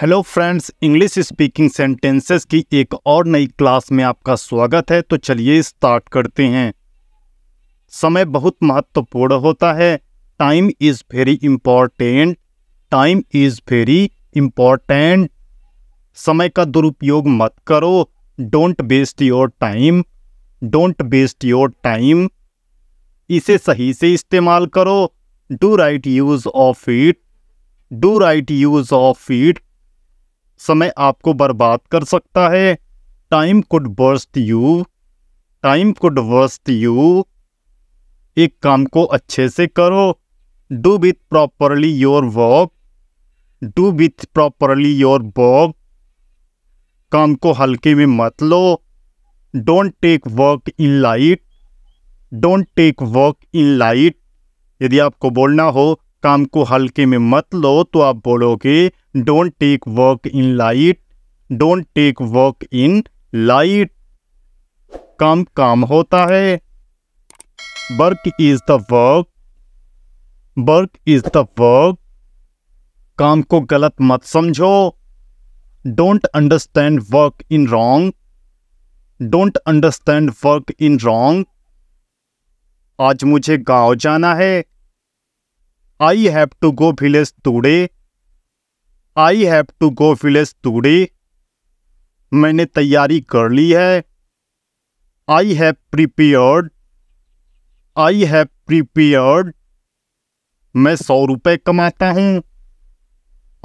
hello friends English speaking sentences की एक और नई क्लास में आपका स्वागत है तो चलिए स्टार्ट करते हैं समय बहुत महत्वपूर्ण होता है time is very important time is very important समय का दुरुपयोग मत करो don't waste your time don't waste your time इसे सही से इस्तेमाल करो do right use of it do right use of it समय आपको बर्बाद कर सकता है time could worst you time could worst you एक काम को अच्छे से करो do with properly your work do with properly your work काम को हल्के में मत लो don't take work in light don't take work in light यदि आपको बोलना हो काम को हल्के में मत लो तो आप बोलोगे don't take work in light don't take work in light काम काम होता है work is the work work is the work काम को गलत मत समझो don't understand work in wrong don't understand work in wrong आज मुझे गांव जाना है I have to go village today I have to go village today मैंने तैयारी कर ली है I have prepared I have prepared मैं सौ रुपये कमाता हूँ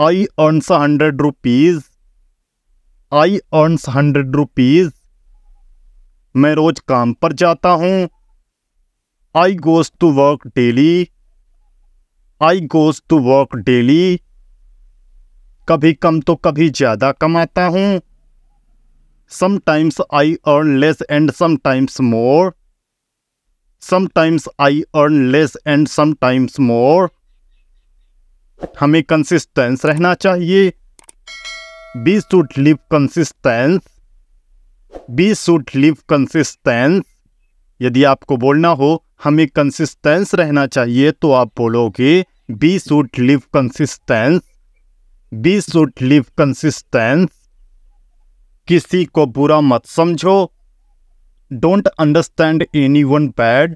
I earns hundred rupees I earns hundred rupees मैं रोज़ काम पर जाता हूँ I goes to work daily I goes to work daily कभी कम तो कभी ज़्यादा कमाता हूं sometimes I earn less and sometimes more sometimes I earn less and sometimes more हमें कंसिस्टेंस रहना चाहिए be should live consistence be should live consistence यदि आपको बोलना हो हमें कंसिस्टेंस रहना चाहिए तो आप बोलोगे be should live consistence be should live consistence किसी को बुरा मत समझो don't understand anyone bad